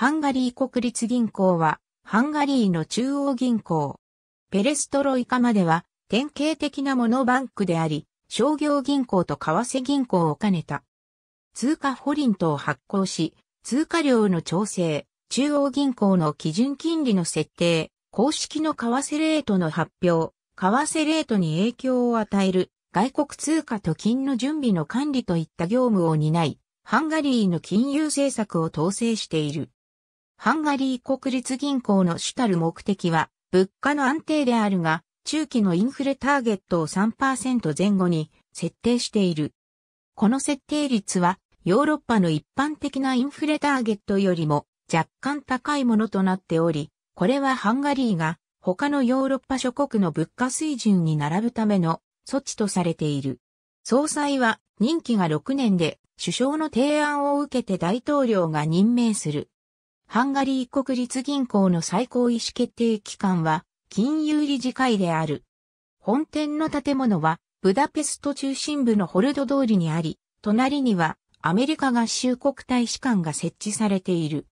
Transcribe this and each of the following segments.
ハンガリー国立銀行は、ハンガリーの中央銀行。ペレストロイカまでは、典型的なモノバンクであり、商業銀行と為替銀行を兼ねた。通貨ホリントを発行し、通貨量の調整、中央銀行の基準金利の設定、公式の為替レートの発表、為替レートに影響を与える、外国通貨と金の準備の管理といった業務を担い、ハンガリーの金融政策を統制している。ハンガリー国立銀行の主たる目的は、物価の安定であるが、中期のインフレターゲットを3%前後に設定している。この設定率は、ヨーロッパの一般的なインフレターゲットよりも若干高いものとなっており、これはハンガリーが他のヨーロッパ諸国の物価水準に並ぶための措置とされている。総裁は任期が6年で首相の提案を受けて大統領が任命する。ハンガリー国立銀行の最高意思決定機関は、金融理事会である。本店の建物は、ブダペスト中心部のホルド通りにあり、隣には、アメリカ合衆国大使館が設置されている。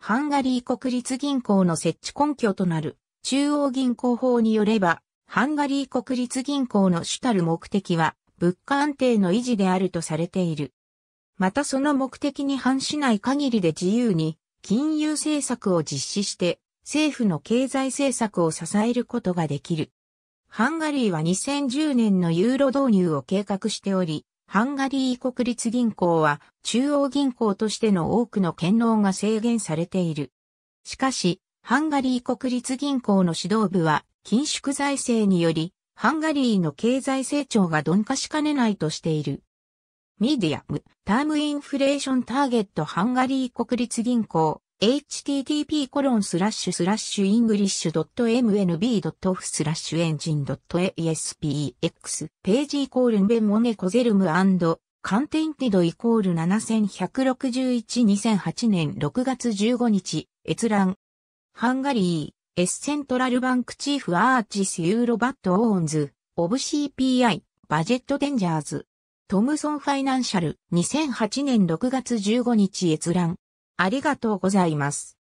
ハンガリー国立銀行の設置根拠となる、中央銀行法によれば、ハンガリー国立銀行の主たる目的は、物価安定の維持であるとされている。またその目的に反しない限りで自由に、金融政策を実施して、政府の経済政策を支えることができる。ハンガリーは2010年のユーロ導入を計画しており、ハンガリー国立銀行は中央銀行としての多くの権能が制限されている。しかし、ハンガリー国立銀行の指導部は緊縮財政により、ハンガリーの経済成長が鈍化しかねないとしている。ミディアム、タームインフレーションターゲットハンガリー国立銀行、http コロンスラッシュスラッシュイングリッシュ .mnb.off スラッシュエンジン .aspx ページイコールンベモネコゼルムカンテンティドイコール7161-2008年6月15日、閲覧。ハンガリー、エッセントラルバンクチーフアーチスユーロバットオーンズ、オブ CPI、バジェットデンジャーズ。トムソンファイナンシャル2008年6月15日閲覧。ありがとうございます。